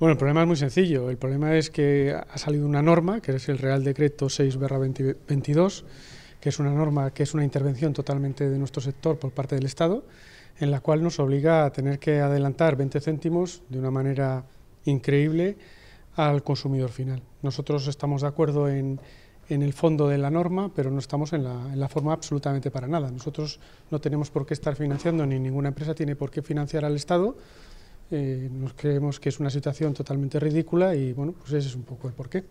Bueno, el problema es muy sencillo. El problema es que ha salido una norma, que es el Real Decreto 6-22, que es una norma que es una intervención totalmente de nuestro sector por parte del Estado, en la cual nos obliga a tener que adelantar 20 céntimos de una manera increíble al consumidor final. Nosotros estamos de acuerdo en, el fondo de la norma, pero no estamos en la, en la forma absolutamente para nada. Nosotros no tenemos por qué estar financiando, ni ninguna empresa tiene por qué financiar al Estado eh, nos creemos que es una situación totalmente ridícula y bueno, pues ese es un poco el porqué.